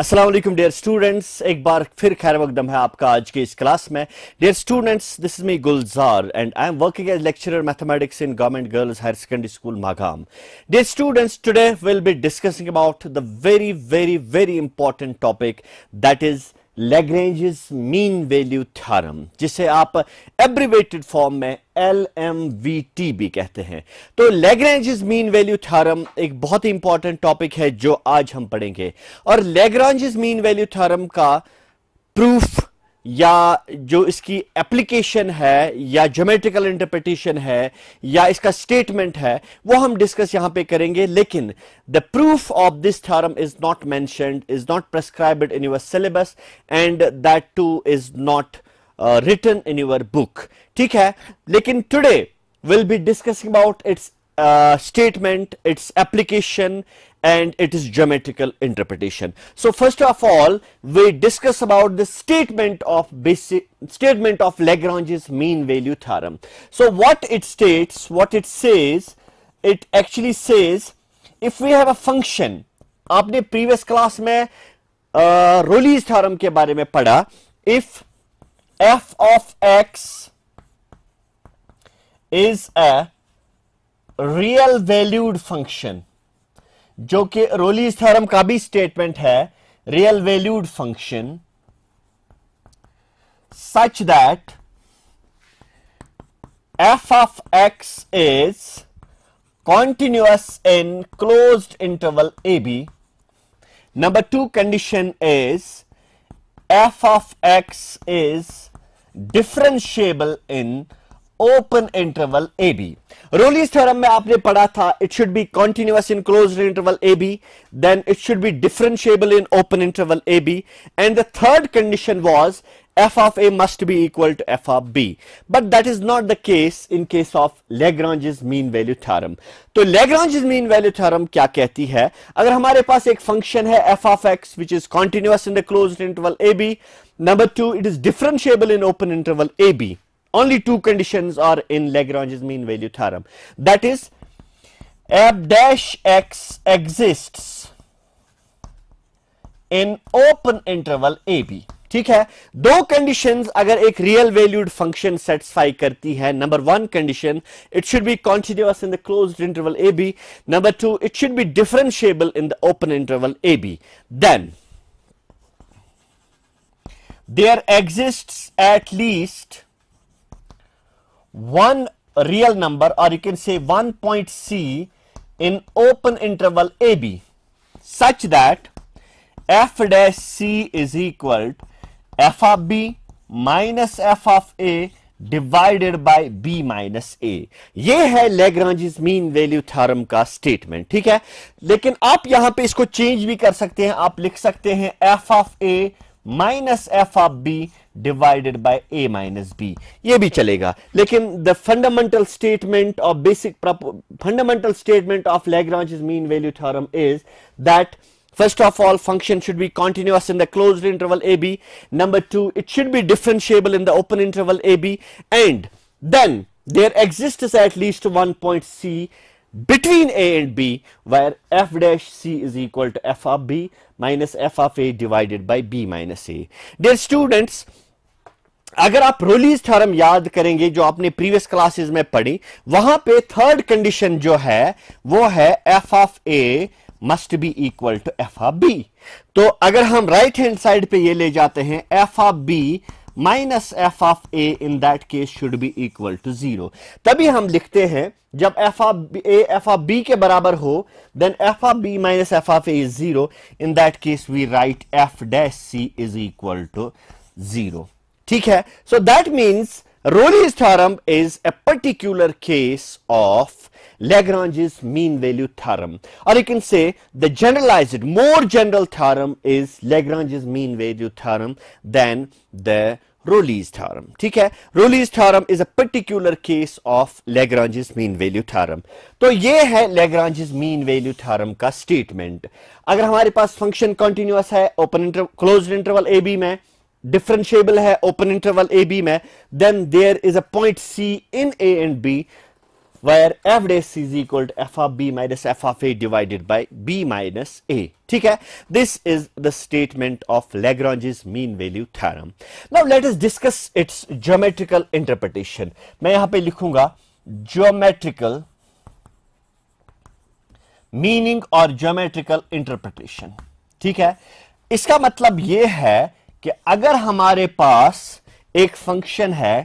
Aslam dear students एक बार फिर खैर वकदम है आपका आज के इस क्लास में dear students this is me Gulzar and I am working as lecturer mathematics in government girls higher secondary school Magam dear students today will be discussing about the very very very important topic that is Lagrange mean value theorem जिसे आप abbreviated form में l M we t भी कहते हैं तो Lagrange mean value theorem एक बहुत ही important topic है जो आज हम पढ़ेंगे और लेग्रेंज मीन वैल्यू थ्योरम का प्रूफ या जो इसकी एप्लीकेशन है या जोमेट्रिकल इंटरप्रिटेशन है या इसका स्टेटमेंट है वो हम डिस्कस यहां पे करेंगे लेकिन the proof of this theorem is not mentioned is not prescribed in your syllabus and that too is not written in your book ठीक है लेकिन today will be discussing about its statement its application and it is geometrical interpretation. So first of all, we discuss about the statement of basic statement of Lagrange's mean value theorem. So what it states, what it says, it actually says if we have a function, आपने previous class में Rolle's theorem के बारे में पढ़ा, if f of x is a real valued function जो कि रोली therm का भी स्टेटमेंट है real valued function such that f of x is continuous in close interval a b number two condition is f of x is differentiable in open interval a b Rolle's में आपने पढ़ा था it should be continuous in close interval a b then it should be differentiable in open interval a b and the third condition was f of a must be equal to f of b but that is not the case in case of Lagrange mean value theorem तो Lagrange mean value theorem क्या कहती है अगर हमारे पास एक function है f of x which is continuous in the close interval a b number two it is differentiable in open interval a b only two conditions are in Lagrange's mean value theorem that is f dash x exists in open interval a b ठीक है दो conditions अगर एक real valued function satisfy करती है number one condition it should be continuous in the closed interval a b number two it should be differentiable in the open interval a b then there exists at least one real number or you can say one point C in open interval AB such that f dash C is equal to f of B minus f of A divided by b minus a ये है Lagrange's mean value theorem का statement ठीक है लेकिन आप यहां पे इसको चेंज भी कर सकते हैं आप लिख सकते हैं f of a minus f of b divided by a minus b ye bhi chalega lekin the fundamental statement or basic fundamental statement of lagrange's mean value theorem is that First of all, function should be continuous in the closed interval AB. Number two, it should be differentiable in the open interval AB. And then there exists at least one point C between A and B where f dash C is equal to f of B minus f of A divided by B minus A. Dear students, अगर आप रोलीज therm याद करेंगे जो आपने previous classes में पढ़ी वहां पे थर्ड कंडीशन जो है वो है f of a must be equal to f of b तो अगर हम राइट हैंड साइड पे ये ले जाते हैं f of b minus f of a in that case should be equal to zero तभी हम लिखते हैं जब f of a f of b के बराबर हो then f of b minus f of a is zero in that case we write f dash c is equal to zero ठीक है so that means Rolle's theorem is a particular case of Lagrange's mean value theorem or you can say the generalized more general theorem is Lagrange's mean value theorem than the Rolle's theorem ठीक है Rowley's theorem is a particular case of Lagrange's mean value theorem तो ये है Lagrange's mean value theorem ka statement अगर हमारे पास function continuous hai, open inter closed interval AB, mein, differentiable hai, open interval AB, mein, then there is a point c in a and b where f dash is equal to f of b minus f of a divided by b minus a. Okay? This is the statement of Lagrange's mean value theorem. Now let us discuss its geometrical interpretation. मैं यहां पे लिखूंगा geometrical meaning or geometrical interpretation. ठीक है इसका मतलब यह है कि अगर हमारे पास एक फंक्शन है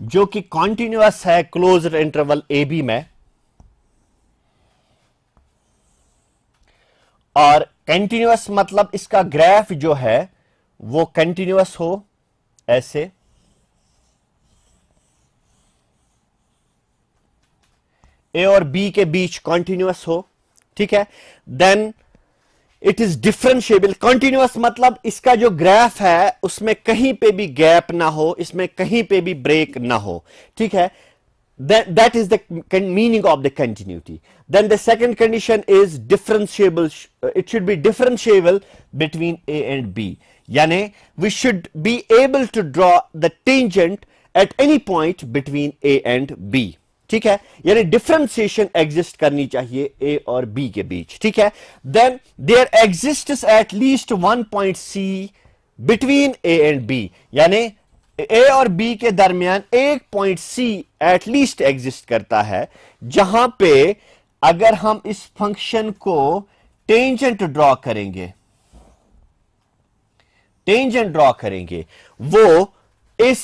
जो कि कॉन्टिन्यूस है क्लोज इंटरवल ए बी में और कंटिन्यूस मतलब इसका ग्राफ जो है वो कंटिन्यूस हो ऐसे ए और बी के बीच कॉन्टिन्यूस हो ठीक है then it is differentiable continuous मतलब इसका जो ग्राफ है उसमें कहीं पे भी गैप ना हो इसमें कहीं पे भी ब्रेक ना हो ठीक है that is the meaning of the continuity then the second condition is differentiable it should be differentiable between a and b यानी we should be able to draw the tangent at any point between a and b ठीक है यानी differentiation exist करनी चाहिए ए और b के बीच ठीक है then there exist at least one point c between a and b यानी ए और बी के दरमियान एक point c at least exist करता है जहां पे अगर हम इस फंक्शन को टेंजेंट ड्रॉ करेंगे टेंजेंट ड्रॉ करेंगे वो इस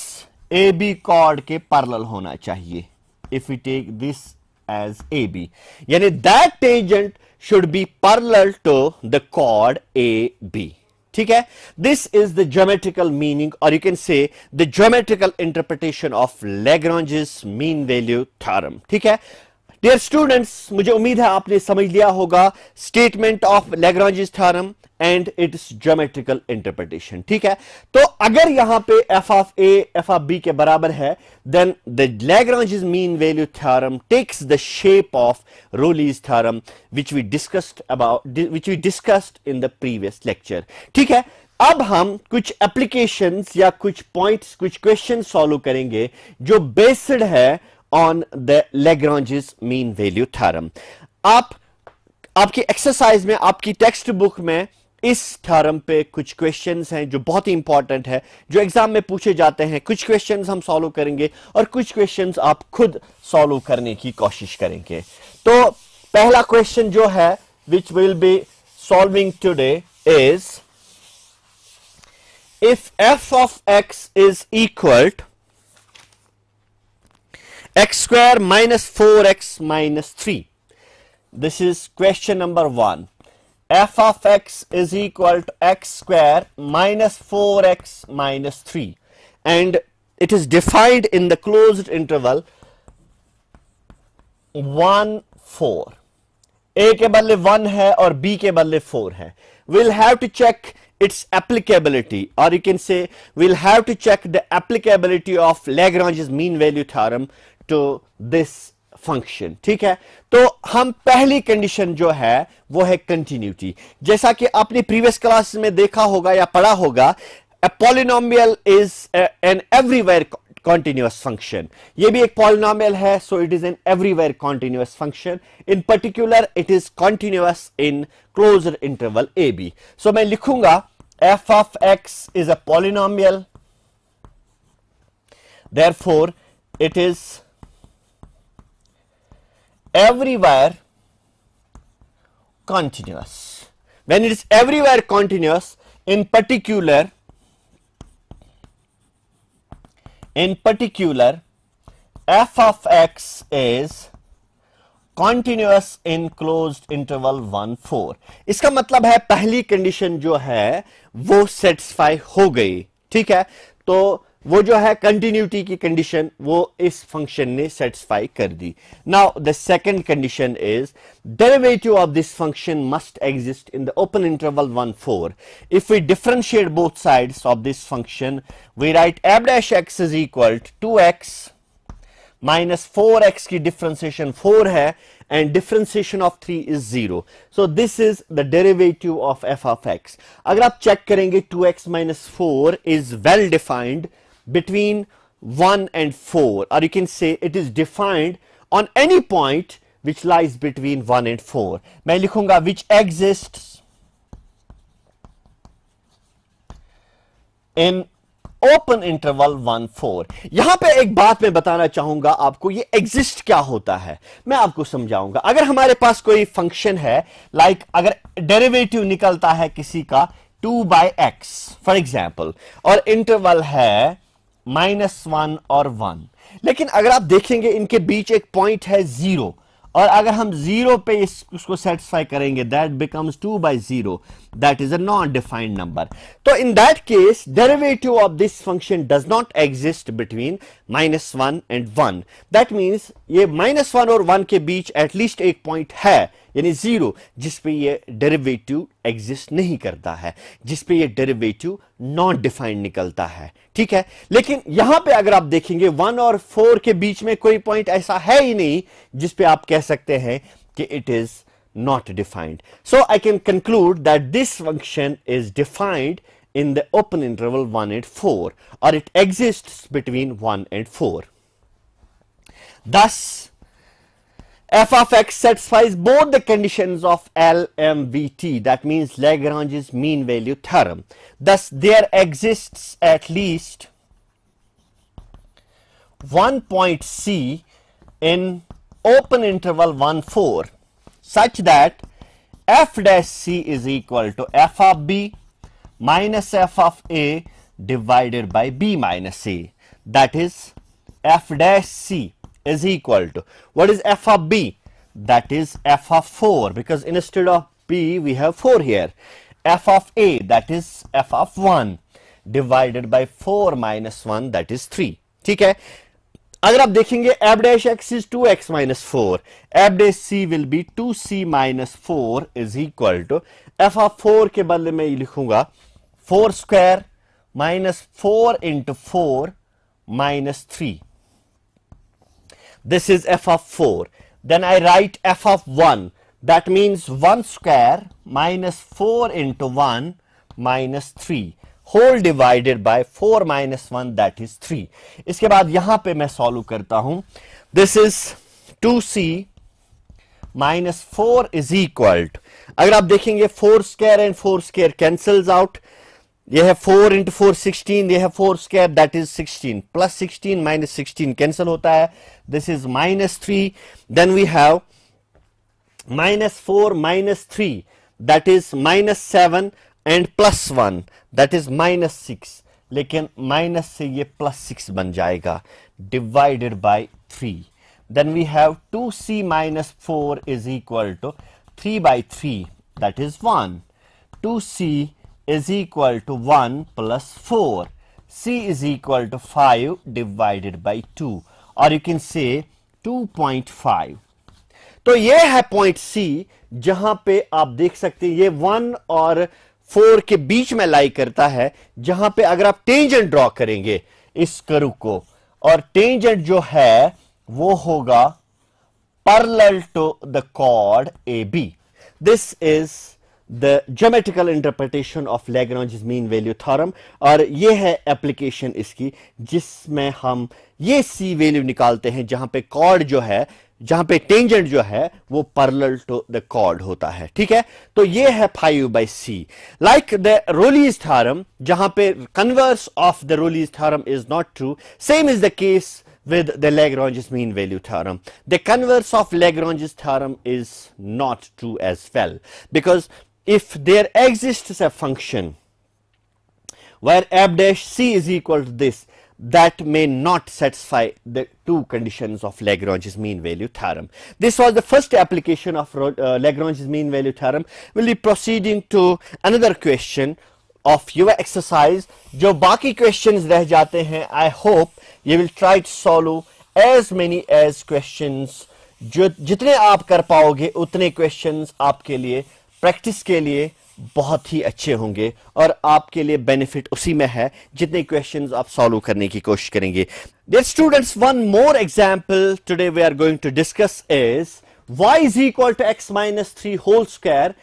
ए बी कॉर्ड के पैरेलल होना चाहिए if we take this as AB. Yani that tangent should be parallel to the chord AB. Hai? This is the geometrical meaning or you can say the geometrical interpretation of Lagrange's mean value theorem. Hai? Dear students मुझे उम्मीद है आपने समझ लिया होगा statement of Lagrange's theorem and its geometrical interpretation ठीक है तो अगर यहां पे f of a f of b के बराबर है then the Lagrange's mean value theorem takes the shape of Rolle's theorem which we discussed about which we discussed in the previous lecture ठीक है अब हम कुछ एप्लीकेशंस या कुछ पॉइंट्स कुछ क्वेश्चन सॉल्व करेंगे जो बेस्ड है on the Lagrange's mean value theorem. आप आपकी एक्सरसाइज में आपकी टेक्स्ट बुक में इस थर्म पे कुछ क्वेश्चंस हैं जो बहुत ही इंपॉर्टेंट है जो एग्जाम में पूछे जाते हैं कुछ क्वेश्चंस हम सॉल्व करेंगे और कुछ क्वेश्चंस आप खुद सॉल्व करने की कोशिश करेंगे तो पहला क्वेश्चन जो है which will be solving today is if f of x is equal to x square minus 4x minus 3. This is question number 1. f of x is equal to x square minus 4x minus 3 and it is defined in the closed interval 1 4. ke के बदले 1 है b ke के बदले 4 hai. we We'll have to check its applicability or you can say we'll have to check the applicability of Lagrange's mean value theorem to this function ठीक है तो हम पहली कंडीशन जो है वो है कंटिन्यूटी जैसा कि आपने प्रीवियस क्लास में देखा होगा या पढ़ा होगा a polynomial is an everywhere continuous function ये भी एक polynomial है so it is an everywhere continuous function in particular it is continuous in closed interval a b so मैं लिखूंगा f of x is a polynomial therefore it is everywhere continuous. When it is everywhere continuous, in particular, in particular, f of x is continuous in closed interval 1 4 iska matlab hai pehli condition jo hai wo satisfy ho gayi theek hai to वो जो है continuity की condition वो इस function ने satisfy कर दी now the second condition is derivative of this function must exist in the open interval one four if we differentiate both sides of this function we write f dash x is equal to x minus four x की differentiation four है and differentiation of three is zero so this is the derivative of f of x अगर आप check करेंगे two x minus four is well defined between 1 and 4 or you can say it is defined on any point which lies between 1 and 4 मैं लिखूंगा which exists in open interval one four यहां पे एक बात मैं बताना चाहूंगा आपको ये एग्जिस्ट क्या होता है मैं आपको समझाऊंगा अगर हमारे पास कोई फंक्शन है लाइक like अगर डेरिवेटिव निकलता है किसी का two by x for example और इंटरवल है माइनस वन और वन लेकिन अगर आप देखेंगे इनके बीच एक पॉइंट है जीरो और अगर हम जीरो पे इस उसको सेटिस्फाई करेंगे that becomes two by zero that is a non defined number तो in that case derivative of this function does not exist between minus one and one that means ये minus one और one के बीच at least एक point है यानी zero जिस पे ये डेरिवेटिव एग्जिस्ट नहीं करता है जिस पे ये डेरिवेटिव नॉन डिफाइंड निकलता है ठीक है लेकिन यहां पे अगर आप देखेंगे वन और फोर के बीच में कोई पॉइंट ऐसा है ही नहीं जिस पे आप कह सकते हैं कि it is not defined so I can conclude that this function is defined in the open interval one and four और it exist between one and four दस f of x satisfies both the conditions of LMVT that means Lagrange's mean value theorem. Thus, there exists at least one point C in open interval 1 4 such that f dash c is equal to f of b minus f of a divided by b minus a that is f dash c is equal to what is f of b that is f of 4 because instead of b we have 4 here f of a that is f of 1 divided by 4 minus 1 that is 3 ठीक है अगर आप देखेंगे f dash x is 2x minus 4 f dash c will be 2c minus 4 is equal to f of 4 के बदले में लिखूंगा 4 square minus 4 into 4 minus 3 this is f of 4 then I write f of 1 that means 1 square minus 4 into 1 minus 3 whole divided by 4 minus 1 that is 3 iske baad yahan pe main solve karta this is 2c minus 4 is equal to agar aap dekhenge 4 square and 4 square cancels out they have 4 into 4 16 they have 4 square that is 16 plus 16 minus 16 cancel hota hai this is minus 3 then we have minus 4 minus 3 that is minus 7 and plus 1 that is minus 6 लेकिन minus से ये 6 बन जाएगा divided by three then we have two c minus four is equal to three by three that is one is equal to one plus four c is equal to five divided by two और you can say two point five तो ये है point सी जहां पे आप देख सकते हैं ये वन और फोर के बीच में लाई करता है जहां पे अगर आप टेंजेंट ड्रॉ करेंगे इस करु को और टेंजेंट जो है वो होगा parallel to the chord a b this is the geometrical interpretation of Lagrange mean value theorem और ये है एप्लीकेशन इसकी जिसमें हम ये सी वैल्यू निकालते हैं जहां पे कॉर्ड जो है जहां पे टेंजेंट जो है वो पर्ल टू द कॉर्ड होता है ठीक है तो ये है five by c like the Rolle's theorem जहां पे converse of the Rolle's theorem is not true same is the case with the Lagrange's mean value theorem. The converse of Lagrange's theorem is not true as well because if there exists a function where f dash c is equal to this that may not satisfy the two conditions of Lagrange's mean value theorem. This was the first application of uh, Lagrange's mean value theorem. We will be proceeding to another question of your exercise. जो baki questions रह I hope you will try to solve as many as questions जो जितने आप कर पाओगे उतने questions आपके लिए प्रैक्टिस के लिए बहुत ही अच्छे होंगे और आपके लिए बेनिफिट उसी में है जितने क्वेश्चन आप सॉल्व करने की कोशिश करेंगे dear students one more example today we are going to discuss is y is equal to x minus three whole square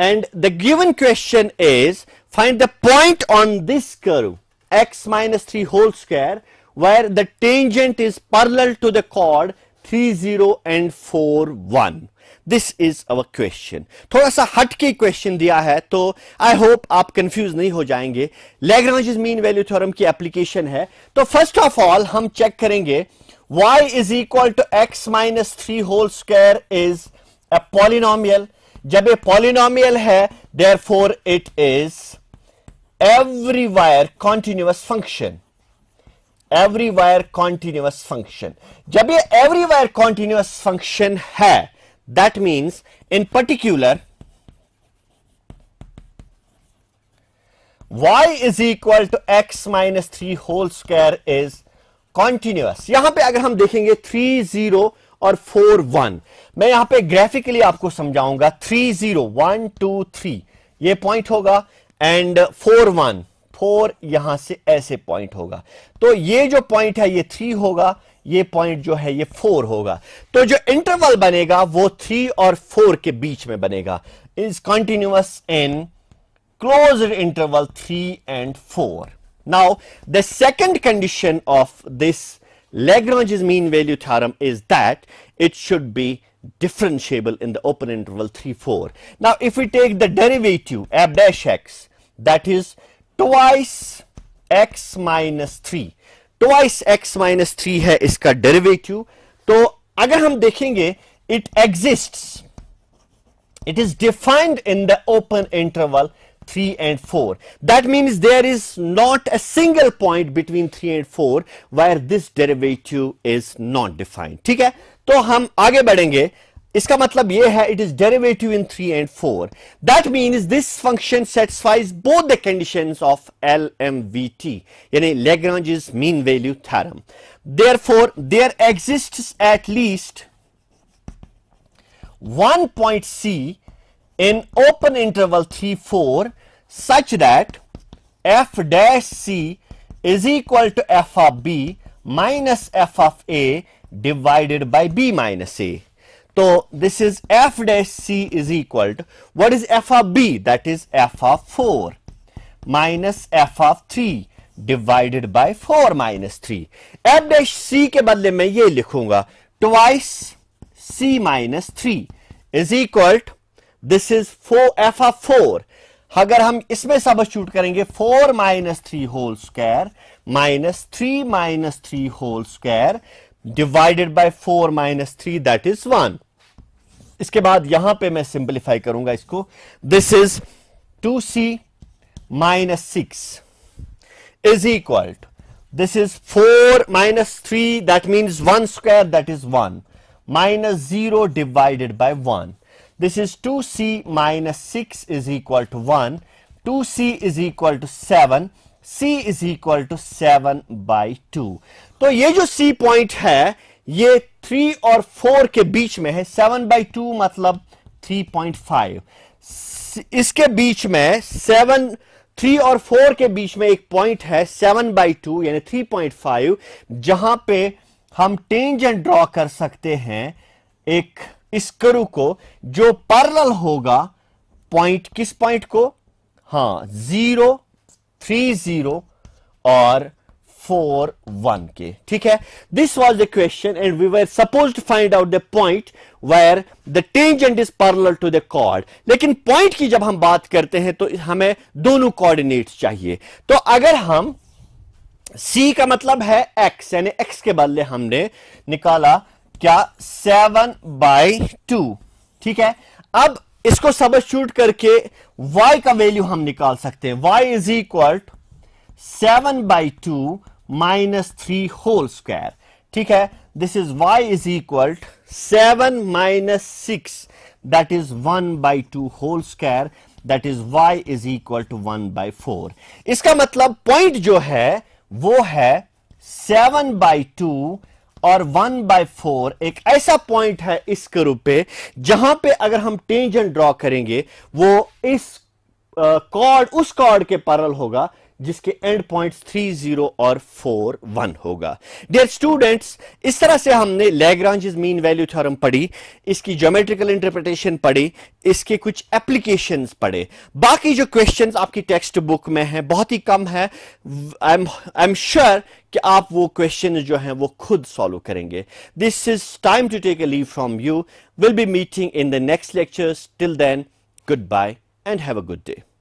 and the given question is find the point on this curve x minus three whole square where the tangent is parallel to the chord three zero and four one this is our question थोड़ा सा हट के question दिया है तो I hope आप confuse नहीं हो जाएंगे लेग्रांज मीन वैल्यू थ्योरम की एप्लीकेशन है तो फर्स्ट ऑफ ऑल हम चेक करेंगे y is equal to x minus three whole square is a polynomial जब ये पॉलिनोमियल है therefore it is everywhere continuous function everywhere continuous function जब ये एवरी वायर कॉन्टिन्यूअस फंक्शन है That means in particular y is equal to x minus 3 whole square is continuous. यहां पे अगर हम देखेंगे three zero और four one मैं यहां पे ग्राफिकली आपको समझाऊंगा three zero one two three ये पॉइंट होगा एंड फोर वन फोर यहां से ऐसे पॉइंट होगा तो ये जो पॉइंट है ये थ्री होगा ये पॉइंट जो है ये फोर होगा तो जो इंटरवल बनेगा वो थ्री और फोर के बीच में बनेगा is continuous in close interval three and four now the second condition of this is mean value theorem is that it should be differentiable in the open interval three four now if you take the derivative f dash x that is twice x minus three twice x minus three है इसका derivative तो अगर हम देखेंगे it exist it is defined in the open interval three and four that means there is not a single point between three and four where this derivative is not defined ठीक है तो हम आगे बढ़ेंगे इसका मतलब ये है it is derivative in three and four that means this function satisfies both the conditions of L M we T यानी Lagrange mean value theorem therefore there exist at least one point c in open interval three four such that f dash c is equal to f of b minus f of a divided by b minus a तो this is f dash c is equal to what is f of b that is f of four minus f of three divided by four minus three f dash c के बदले में ये लिखूंगा twice c minus three is equal this is four f of four अगर हम इसमें शूट करेंगे four minus three whole square minus three minus three whole square divided by four minus three that is one इसके बाद यहां पे मैं सिंपलीफाई करूंगा इसको this is two c minus six is equal this is four minus three that means one square that is one minus zero divided by one this is two c minus six is equal to one two c is equal to seven c is equal to seven by two तो ये जो C point है ये three और four के बीच में है सेवन बाई टू मतलब थ्री पॉइंट फाइव इसके बीच में सेवन थ्री और फोर के बीच में एक पॉइंट है सेवन बाई टू यानी थ्री पॉइंट फाइव जहां पे हम टेंजेंट ड्रॉ कर सकते हैं एक इस को जो पैरल होगा पॉइंट किस पॉइंट को हां जीरो थ्री जीरो और फोर वन के ठीक है this was the question and we were supposed to find out the point where the tangent is parallel to the chord लेकिन पॉइंट की जब हम बात करते हैं तो हमें दोनों कोऑर्डिनेट चाहिए तो अगर हम c का मतलब है x यानी x के बदले हमने निकाला क्या सेवन बाई टू ठीक है अब इसको शूट करके y का वैल्यू हम निकाल सकते हैं y is equal seven by two minus three whole square ठीक है this is y is equal seven minus six that is one by two whole square that is y is equal to one by four इसका मतलब point जो है वो है seven by two और one by four एक ऐसा point है इस करू पे जहां पे अगर हम टेंजेंट ड्रॉ करेंगे वो इस कॉर्ड uh, उस कॉर्ड के पैरल होगा जिसके एंड पॉइंट थ्री जीरो और फोर वन होगा डियर स्टूडेंट्स इस तरह से हमने लेग्रांज मीन वैल्यू थ्योरम पढ़ी इसकी ज्योमेट्रिकल इंटरप्रिटेशन पढ़ी इसके कुछ एप्लीकेशन पढ़े बाकी जो क्वेश्चन आपकी टेक्स्ट बुक में है बहुत ही कम है आई एम श्योर कि आप वो क्वेश्चन जो हैं वो खुद सॉल्व करेंगे this is time to take a leave from you will be meeting in the next lectures till then goodbye and have a good day